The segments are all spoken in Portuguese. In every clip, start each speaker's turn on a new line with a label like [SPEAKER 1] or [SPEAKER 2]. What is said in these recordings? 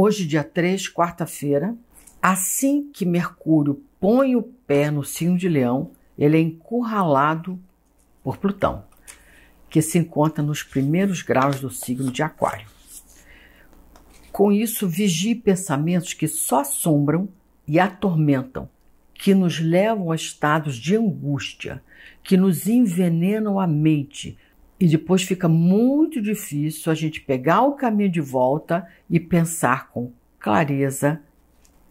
[SPEAKER 1] Hoje, dia 3, quarta-feira, assim que Mercúrio põe o pé no signo de Leão, ele é encurralado por Plutão, que se encontra nos primeiros graus do signo de Aquário. Com isso, vigie pensamentos que só assombram e atormentam, que nos levam a estados de angústia, que nos envenenam a mente, e depois fica muito difícil a gente pegar o caminho de volta e pensar com clareza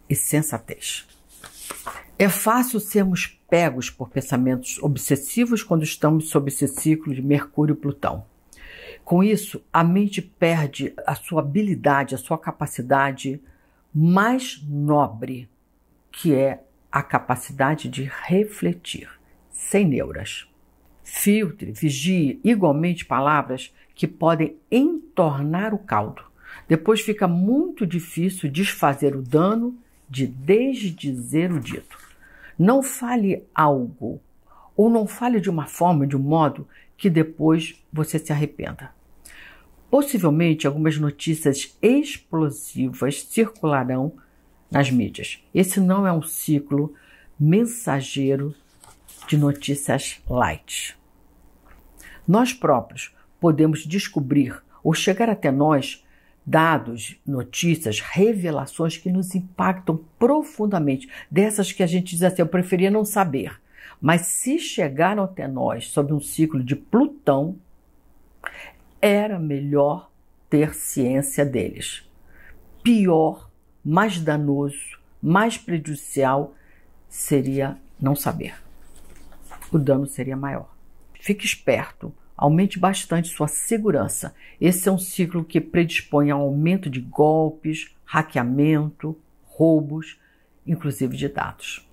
[SPEAKER 1] e sensatez. É fácil sermos pegos por pensamentos obsessivos quando estamos sob esse ciclo de Mercúrio e Plutão. Com isso, a mente perde a sua habilidade, a sua capacidade mais nobre, que é a capacidade de refletir, sem neuras. Filtre, vigie igualmente palavras que podem entornar o caldo. Depois fica muito difícil desfazer o dano de desdizer o dito. Não fale algo ou não fale de uma forma, de um modo que depois você se arrependa. Possivelmente algumas notícias explosivas circularão nas mídias. Esse não é um ciclo mensageiro de notícias light. Nós próprios podemos descobrir ou chegar até nós dados, notícias, revelações que nos impactam profundamente, dessas que a gente diz assim, eu preferia não saber. Mas se chegaram até nós sob um ciclo de Plutão, era melhor ter ciência deles. Pior, mais danoso, mais prejudicial seria não saber. O dano seria maior. Fique esperto, aumente bastante sua segurança. Esse é um ciclo que predispõe ao aumento de golpes, hackeamento, roubos, inclusive de dados.